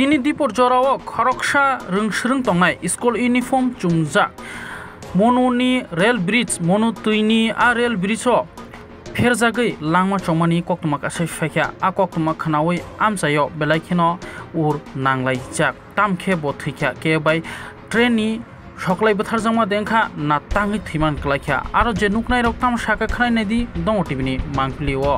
tini dipor jorao khoroksa rungsrung tongai school uniform chungjak mononi rail bridge mono tuini a rail bridge o ফেরজাগৈ লাংমা চংমানি কক্টমা Kasai ফাইকা আ ককটমা খানাওই আমসায় বেলাইখিনো উর নাংলাইজাক তামখে বথৈখা কে বাই ট্রেননি সকলাই জমা দেংখা না তাঙি থৈমান ক্লাইখা আরো যে নুকনাই rock সাকা খানাইনাই দি দङ টিভিনি মাংপিলিও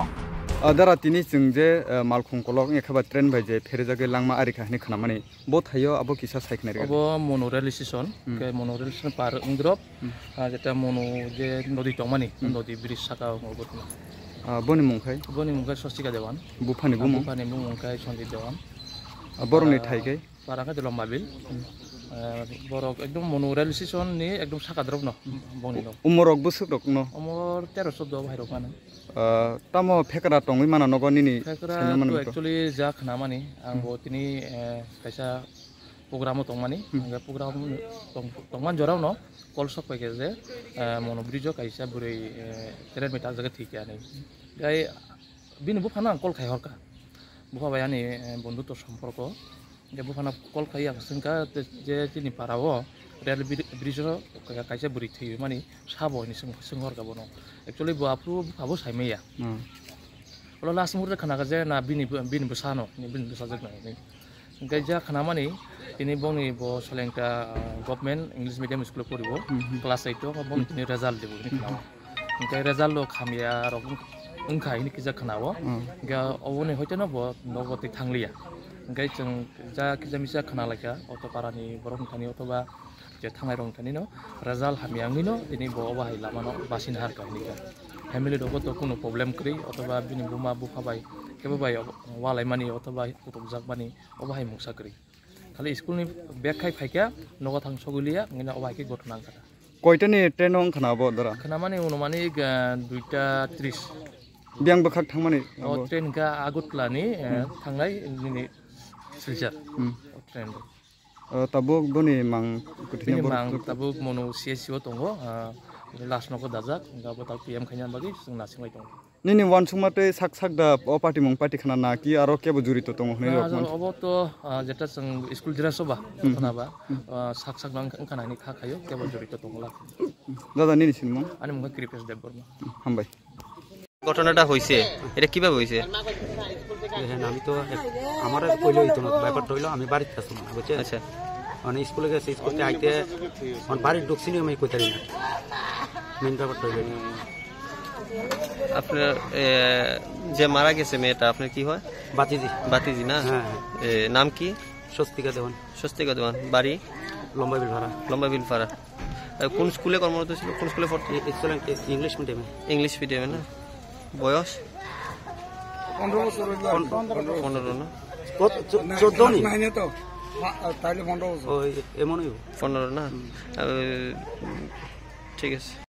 দাদা তিনি চিং যে মালখংকলক একেবাৰে ট্ৰেইন বাই যে ফেৰেজাকে লাংমা আৰি কাহানি খানামানি ব থাইও আব কিছা চাই খানাৰি আব মনোৰেল ষ্টেচন মনোৰেল ষ্টেচন পাৰ ইন্দ্ৰব যেতিয়া মনো যে নদী টঙানি নদী ব্ৰিজ চাকা ঘটনা বনি মুংখাই বনি মুংখাই স্বস্তিকা দেৱান বুফানি বুফানি মুংখাই সঞ্জীৱ দেৱান বৰণি ঠাইকে পাৰাকে দিলম বাবিল বৰক একদম মনোহৰা লিচিচন নি একদম চাকা দৰব ন উমৰক বছৰ দক ন উমৰ তেৰ চৈধ্য বাহিৰক মানে তাম ফেকৰা টং ইমান নগনি নি একচুৱেলি যা খানা মানে আৰু তিনি পাইছা প্ৰগ্ৰামো টং মানে প্ৰগ্ৰাম টংমান জৰাও ন কল চক পাইছে যে মনোব্ৰীজক আহিছা বুঢ়ী তেৰে মিটাৰ জেগা ঠিকে আনি গাই বিনবো খানা কল খাই হৰকা বহা বাই আনি বন্ধুত্বৰ সম্পৰ্ক ya bukan kol kayak sehingga jadi ini para wo real bridge lo kayak kaisa beri tuh mana sabo ini semua sengor kabo no actually bu apu kabo saya meja kalau last murid kan agak jadi nabi ini bin besano ini bin besar juga ini sehingga jadi kan nama ini ini bong ini bu selengka government English medium school kuri bu kelas itu kan bong ini result deh bu ini kan sehingga result lo kami ya rokun Unka ini kita kenal wo, gak awalnya hoi cina wo, nopo tik tang liya, गाइजों जाखिजाया मिसा खोनालायखा अट'पारानि बरंथानि अथबा जे थांनाय रंथानि न' रेजाल हामियांनिनो दिनै बहा बाहाय लामानो बासिनो हारखानिखा family লগত কোনো problem করি অথবা বিনি বুমা বুফা বাই কেবো বাই ওয়ালাই মানি অথবা উতবজাক মানি অবাহাই মুসা করি খালি স্কুলনি ব্যাগ খাই ফাইকা নগা থাং সগুলিয়া মিনা অবাহাইকে ঘটনা আংখানা কয়টানি ট্রেন আংখানা হবো ধরা খানা মানে অনুমানি দুইটা ত্রিশ ব্যাংক বখাক থাংমানি ট্রেন গা আগত লানি থাংলাই tabuk boni mang kutinya mang tabuk mono sia sia tongo las noko dazak nggak botak pm kanyan bagi sung nasi ngai tongo ini nih wan sumate mate sak sak da o pati mong pati kana naki aro kia bujuri to tongo nih lo kuman obo to jeta sung iskul jera soba kana ba sak sak bang kan kana ni kha kayo kia bujuri to tongo lak dada nih nih sin mong ane mong kripes de borma hambai Gotonada hoise, ere kiba hoise, হ্যাঁ আমি তো আমার আর কইলে ব্যাপারটা হইলো আমি বাড়িতে আসতাম না বুঝছে আচ্ছা মানে স্কুলে গেছে স্কুল থেকে আইতে আমার মানে বাড়ির ঢুকছি না আমি কইতারি না মেন ব্যাপারটা হইলো আপনার যে মারা গেছে মেয়েটা আপনার কি হয় বাতিজি বাতিজি না হ্যাঁ, হ্যাঁ। নাম কি স্বস্তিকা দেওয়ান স্বস্তিকা দেওয়ান বাড়ি লম্বা বিল ভাড়া লম্বা বিল ভাড়া কোন স্কুলে কর্মরত ছিল কোন স্কুলে পড়তো ইংলিশ মিডিয়ামে ইংলিশ মিডিয়ামে না বয়স পনেরো বছর পনেরো না চোদ্দ নাইনে তো তাহলে পনেরো বছর ঠিক আছে